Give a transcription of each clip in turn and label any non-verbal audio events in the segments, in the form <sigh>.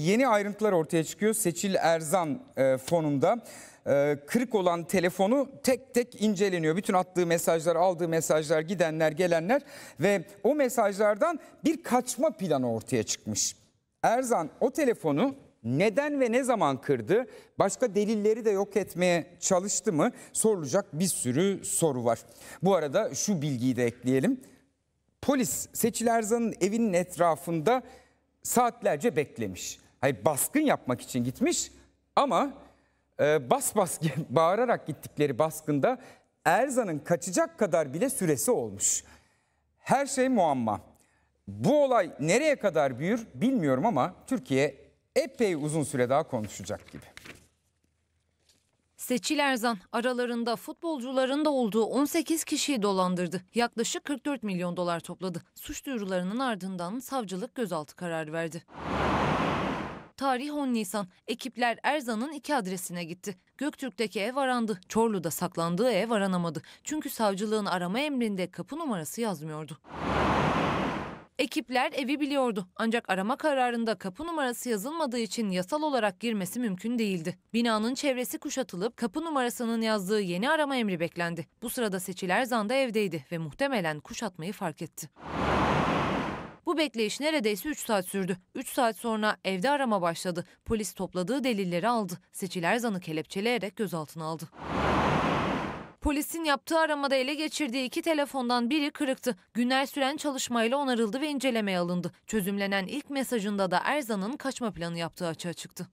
Yeni ayrıntılar ortaya çıkıyor Seçil Erzan e, fonunda. E, kırık olan telefonu tek tek inceleniyor. Bütün attığı mesajlar, aldığı mesajlar, gidenler, gelenler ve o mesajlardan bir kaçma planı ortaya çıkmış. Erzan o telefonu neden ve ne zaman kırdı? Başka delilleri de yok etmeye çalıştı mı? Sorulacak bir sürü soru var. Bu arada şu bilgiyi de ekleyelim. Polis Seçil Erzan'ın evinin etrafında saatlerce beklemiş. Hayır baskın yapmak için gitmiş ama e, bas bas <laughs> bağırarak gittikleri baskında Erzan'ın kaçacak kadar bile süresi olmuş. Her şey muamma. Bu olay nereye kadar büyür bilmiyorum ama Türkiye epey uzun süre daha konuşacak gibi. Seçil Erzan aralarında futbolcuların da olduğu 18 kişiyi dolandırdı. Yaklaşık 44 milyon dolar topladı. Suç duyurularının ardından savcılık gözaltı kararı verdi. Tarih 10 Nisan. Ekipler Erzan'ın iki adresine gitti. Göktürk'teki ev arandı. Çorlu'da saklandığı ev aranamadı. Çünkü savcılığın arama emrinde kapı numarası yazmıyordu. Ekipler evi biliyordu ancak arama kararında kapı numarası yazılmadığı için yasal olarak girmesi mümkün değildi. Binanın çevresi kuşatılıp kapı numarasının yazdığı yeni arama emri beklendi. Bu sırada seçiler zanda evdeydi ve muhtemelen kuşatmayı fark etti. Bu bekleyiş neredeyse 3 saat sürdü. 3 saat sonra evde arama başladı. Polis topladığı delilleri aldı. Seçil Erzan'ı kelepçeleyerek gözaltına aldı. Polisin yaptığı aramada ele geçirdiği iki telefondan biri kırıktı. Günler süren çalışmayla onarıldı ve incelemeye alındı. Çözümlenen ilk mesajında da Erzan'ın kaçma planı yaptığı açığa çıktı.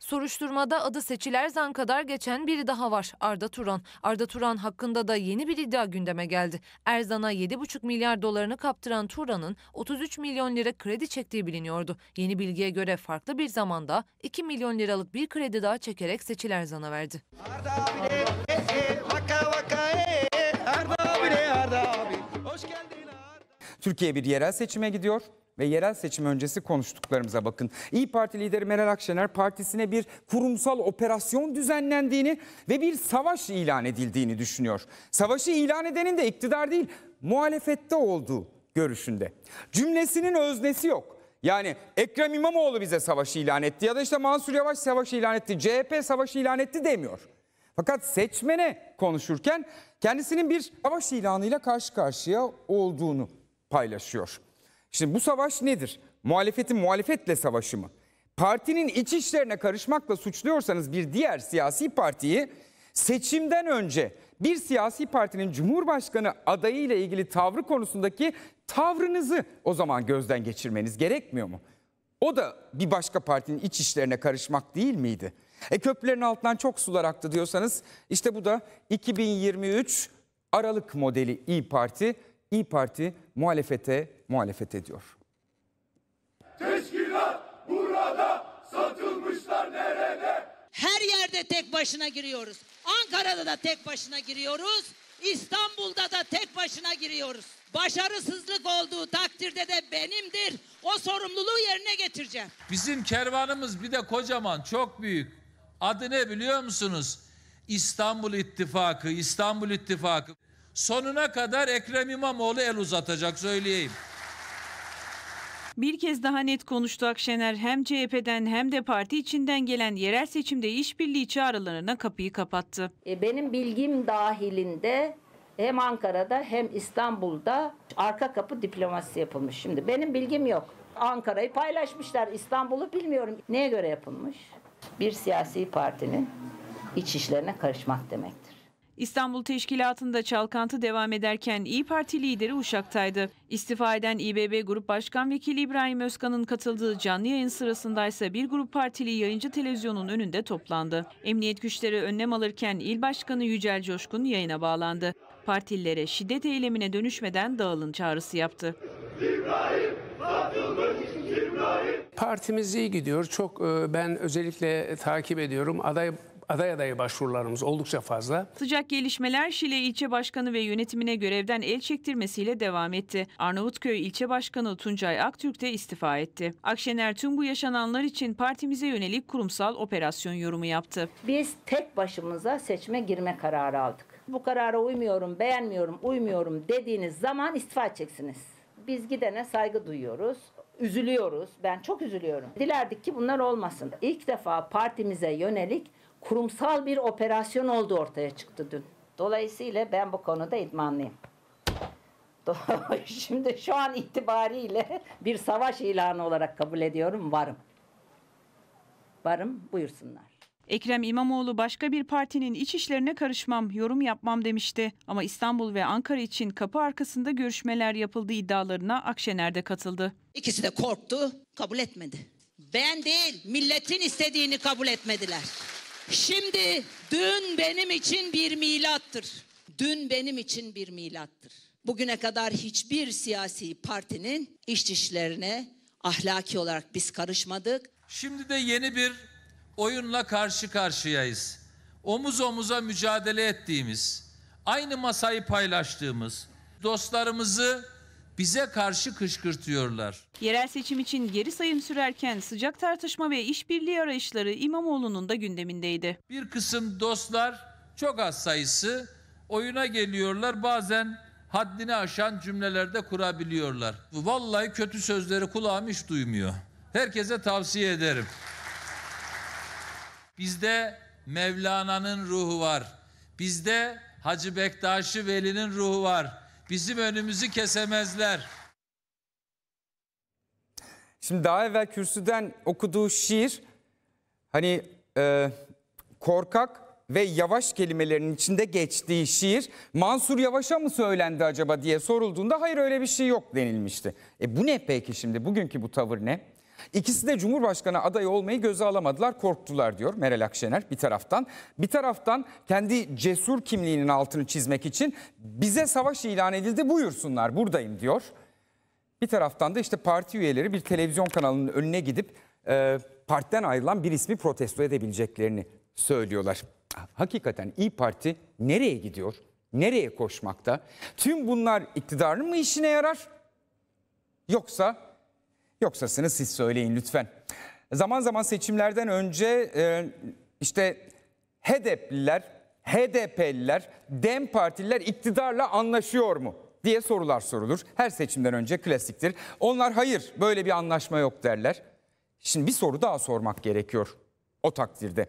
Soruşturmada adı seçiler zan kadar geçen biri daha var Arda Turan. Arda Turan hakkında da yeni bir iddia gündeme geldi. Erzan'a 7,5 milyar dolarını kaptıran Turan'ın 33 milyon lira kredi çektiği biliniyordu. Yeni bilgiye göre farklı bir zamanda 2 milyon liralık bir kredi daha çekerek seçil Erzan'a verdi. Arda abi de, e, e, vaka vaka, e, Arda abi de, Arda abi. Hoş geldin Arda. Türkiye bir yerel seçime gidiyor ve yerel seçim öncesi konuştuklarımıza bakın. İyi Parti lideri Meral Akşener partisine bir kurumsal operasyon düzenlendiğini ve bir savaş ilan edildiğini düşünüyor. Savaşı ilan edenin de iktidar değil, muhalefette olduğu görüşünde. Cümlesinin öznesi yok. Yani Ekrem İmamoğlu bize savaşı ilan etti ya da işte Mansur Yavaş savaşı ilan etti, CHP savaşı ilan etti demiyor. Fakat seçmene konuşurken kendisinin bir savaş ilanıyla karşı karşıya olduğunu paylaşıyor. Şimdi bu savaş nedir? Muhalefetin muhalefetle savaşı mı? Partinin iç işlerine karışmakla suçluyorsanız bir diğer siyasi partiyi seçimden önce bir siyasi partinin cumhurbaşkanı adayı ile ilgili tavrı konusundaki tavrınızı o zaman gözden geçirmeniz gerekmiyor mu? O da bir başka partinin iç işlerine karışmak değil miydi? E köprülerin altından çok sular aktı diyorsanız işte bu da 2023 Aralık modeli İyi Parti İyi Parti muhalefete muhalefet ediyor. Teşkilat burada satılmışlar nerede? Her yerde tek başına giriyoruz. Ankara'da da tek başına giriyoruz. İstanbul'da da tek başına giriyoruz. Başarısızlık olduğu takdirde de benimdir. O sorumluluğu yerine getireceğim. Bizim kervanımız bir de kocaman, çok büyük. Adı ne biliyor musunuz? İstanbul İttifakı, İstanbul İttifakı sonuna kadar Ekrem İmamoğlu el uzatacak söyleyeyim. Bir kez daha net konuştu Akşener. Hem CHP'den hem de parti içinden gelen yerel seçimde işbirliği çağrılarına kapıyı kapattı. E, benim bilgim dahilinde hem Ankara'da hem İstanbul'da arka kapı diplomasi yapılmış. Şimdi benim bilgim yok. Ankara'yı paylaşmışlar, İstanbul'u bilmiyorum. Neye göre yapılmış? Bir siyasi partinin iç işlerine karışmak demektir. İstanbul Teşkilatı'nda çalkantı devam ederken İyi Parti lideri Uşak'taydı. İstifa eden İBB Grup Başkan Vekili İbrahim Özkan'ın katıldığı canlı yayın sırasındaysa bir grup partili yayıncı televizyonun önünde toplandı. Emniyet güçleri önlem alırken İl Başkanı Yücel Coşkun yayına bağlandı. Partililere şiddet eylemine dönüşmeden dağılın çağrısı yaptı. İbrahim, satılmış. Partimiz iyi gidiyor. Çok e, ben özellikle takip ediyorum. Aday aday adaya başvurularımız oldukça fazla. Sıcak gelişmeler Şile ilçe başkanı ve yönetimine görevden el çektirmesiyle devam etti. Arnavutköy ilçe başkanı Tuncay Aktürk de istifa etti. Akşener tüm bu yaşananlar için partimize yönelik kurumsal operasyon yorumu yaptı. Biz tek başımıza seçme girme kararı aldık. Bu karara uymuyorum, beğenmiyorum, uymuyorum dediğiniz zaman istifa edeceksiniz. Biz gidene saygı duyuyoruz üzülüyoruz. Ben çok üzülüyorum. Dilerdik ki bunlar olmasın. İlk defa partimize yönelik kurumsal bir operasyon oldu ortaya çıktı dün. Dolayısıyla ben bu konuda idmanlıyım. <laughs> Şimdi şu an itibariyle bir savaş ilanı olarak kabul ediyorum. Varım. Varım buyursunlar. Ekrem İmamoğlu başka bir partinin iç işlerine karışmam, yorum yapmam demişti. Ama İstanbul ve Ankara için kapı arkasında görüşmeler yapıldığı iddialarına Akşener de katıldı. İkisi de korktu, kabul etmedi. Ben değil, milletin istediğini kabul etmediler. Şimdi dün benim için bir milattır. Dün benim için bir milattır. Bugüne kadar hiçbir siyasi partinin iş işlerine ahlaki olarak biz karışmadık. Şimdi de yeni bir oyunla karşı karşıyayız. Omuz omuza mücadele ettiğimiz, aynı masayı paylaştığımız, dostlarımızı bize karşı kışkırtıyorlar. Yerel seçim için geri sayım sürerken sıcak tartışma ve işbirliği arayışları İmamoğlu'nun da gündemindeydi. Bir kısım dostlar çok az sayısı oyuna geliyorlar bazen haddini aşan cümlelerde kurabiliyorlar. Vallahi kötü sözleri kulağım hiç duymuyor. Herkese tavsiye ederim. Bizde Mevlana'nın ruhu var. Bizde Hacı Bektaşi Veli'nin ruhu var. Bizim önümüzü kesemezler. Şimdi daha evvel kürsüden okuduğu şiir hani e, korkak ve yavaş kelimelerinin içinde geçtiği şiir Mansur Yavaş'a mı söylendi acaba diye sorulduğunda hayır öyle bir şey yok denilmişti. E bu ne peki şimdi bugünkü bu tavır ne? İkisi de Cumhurbaşkanı adayı olmayı göze alamadılar, korktular diyor Meral Akşener bir taraftan. Bir taraftan kendi cesur kimliğinin altını çizmek için bize savaş ilan edildi buyursunlar buradayım diyor. Bir taraftan da işte parti üyeleri bir televizyon kanalının önüne gidip e, partiden ayrılan bir ismi protesto edebileceklerini söylüyorlar. Hakikaten İyi Parti nereye gidiyor? Nereye koşmakta? Tüm bunlar iktidarın mı işine yarar? Yoksa Yoksasını siz söyleyin lütfen. Zaman zaman seçimlerden önce e, işte HDP'liler, HDP'liler, DEM partililer iktidarla anlaşıyor mu? diye sorular sorulur. Her seçimden önce klasiktir. Onlar hayır böyle bir anlaşma yok derler. Şimdi bir soru daha sormak gerekiyor o takdirde.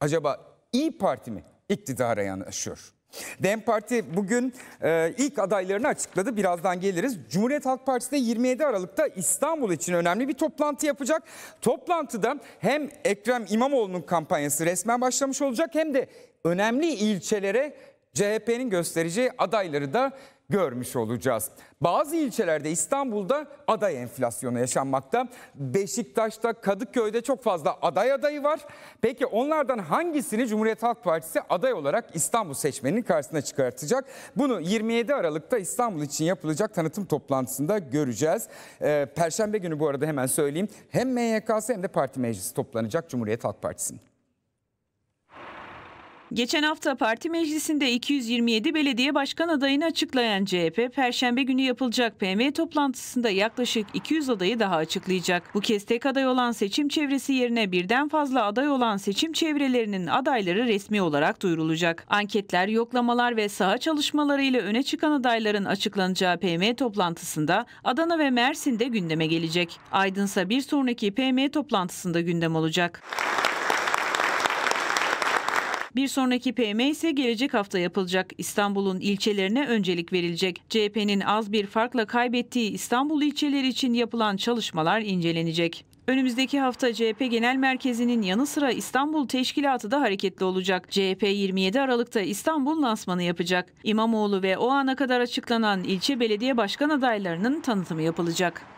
Acaba İyi Parti mi iktidara yanaşıyor? DEM Parti bugün e, ilk adaylarını açıkladı. Birazdan geliriz. Cumhuriyet Halk Partisi de 27 Aralık'ta İstanbul için önemli bir toplantı yapacak. Toplantıda hem Ekrem İmamoğlu'nun kampanyası resmen başlamış olacak hem de önemli ilçelere CHP'nin göstereceği adayları da görmüş olacağız. Bazı ilçelerde İstanbul'da aday enflasyonu yaşanmakta. Beşiktaş'ta, Kadıköy'de çok fazla aday adayı var. Peki onlardan hangisini Cumhuriyet Halk Partisi aday olarak İstanbul seçmeninin karşısına çıkartacak? Bunu 27 Aralık'ta İstanbul için yapılacak tanıtım toplantısında göreceğiz. Ee, Perşembe günü bu arada hemen söyleyeyim. Hem MYK'sı hem de parti meclisi toplanacak Cumhuriyet Halk Partisi'nin. Geçen hafta parti meclisinde 227 belediye başkan adayını açıklayan CHP, Perşembe günü yapılacak PM toplantısında yaklaşık 200 adayı daha açıklayacak. Bu kez tek aday olan seçim çevresi yerine birden fazla aday olan seçim çevrelerinin adayları resmi olarak duyurulacak. Anketler, yoklamalar ve saha çalışmalarıyla öne çıkan adayların açıklanacağı PM toplantısında Adana ve Mersin'de gündeme gelecek. Aydınsa bir sonraki PM toplantısında gündem olacak. Bir sonraki PM ise gelecek hafta yapılacak. İstanbul'un ilçelerine öncelik verilecek. CHP'nin az bir farkla kaybettiği İstanbul ilçeleri için yapılan çalışmalar incelenecek. Önümüzdeki hafta CHP Genel Merkezi'nin yanı sıra İstanbul Teşkilatı da hareketli olacak. CHP 27 Aralık'ta İstanbul lansmanı yapacak. İmamoğlu ve o ana kadar açıklanan ilçe belediye başkan adaylarının tanıtımı yapılacak.